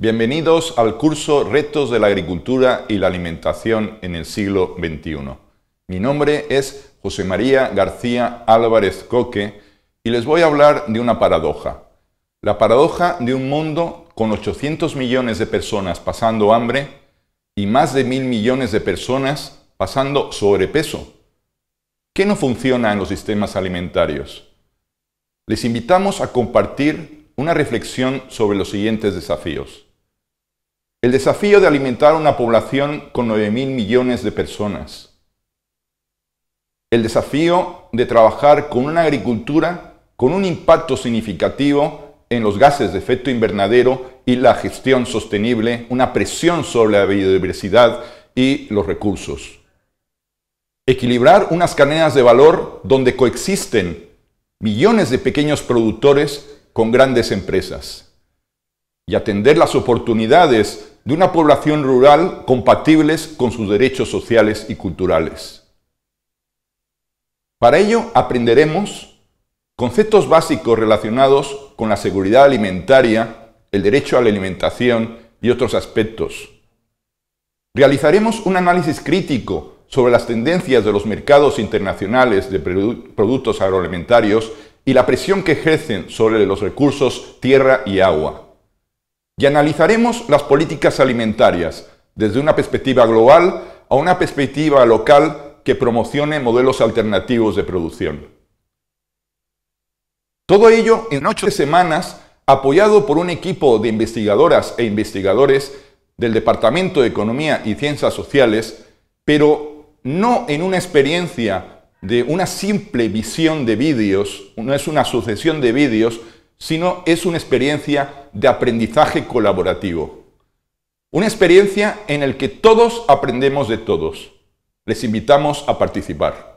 Bienvenidos al curso Retos de la Agricultura y la Alimentación en el siglo XXI. Mi nombre es José María García Álvarez Coque y les voy a hablar de una paradoja. La paradoja de un mundo con 800 millones de personas pasando hambre y más de mil millones de personas pasando sobrepeso. ¿Qué no funciona en los sistemas alimentarios? Les invitamos a compartir una reflexión sobre los siguientes desafíos. El desafío de alimentar una población con 9.000 millones de personas. El desafío de trabajar con una agricultura con un impacto significativo en los gases de efecto invernadero y la gestión sostenible, una presión sobre la biodiversidad y los recursos. Equilibrar unas cadenas de valor donde coexisten millones de pequeños productores con grandes empresas y atender las oportunidades de una población rural compatibles con sus derechos sociales y culturales. Para ello aprenderemos conceptos básicos relacionados con la seguridad alimentaria, el derecho a la alimentación y otros aspectos. Realizaremos un análisis crítico sobre las tendencias de los mercados internacionales de productos agroalimentarios y la presión que ejercen sobre los recursos tierra y agua y analizaremos las políticas alimentarias desde una perspectiva global a una perspectiva local que promocione modelos alternativos de producción. Todo ello en ocho semanas apoyado por un equipo de investigadoras e investigadores del Departamento de Economía y Ciencias Sociales, pero no en una experiencia de una simple visión de vídeos, no es una sucesión de vídeos, sino es una experiencia de aprendizaje colaborativo. Una experiencia en la que todos aprendemos de todos. Les invitamos a participar.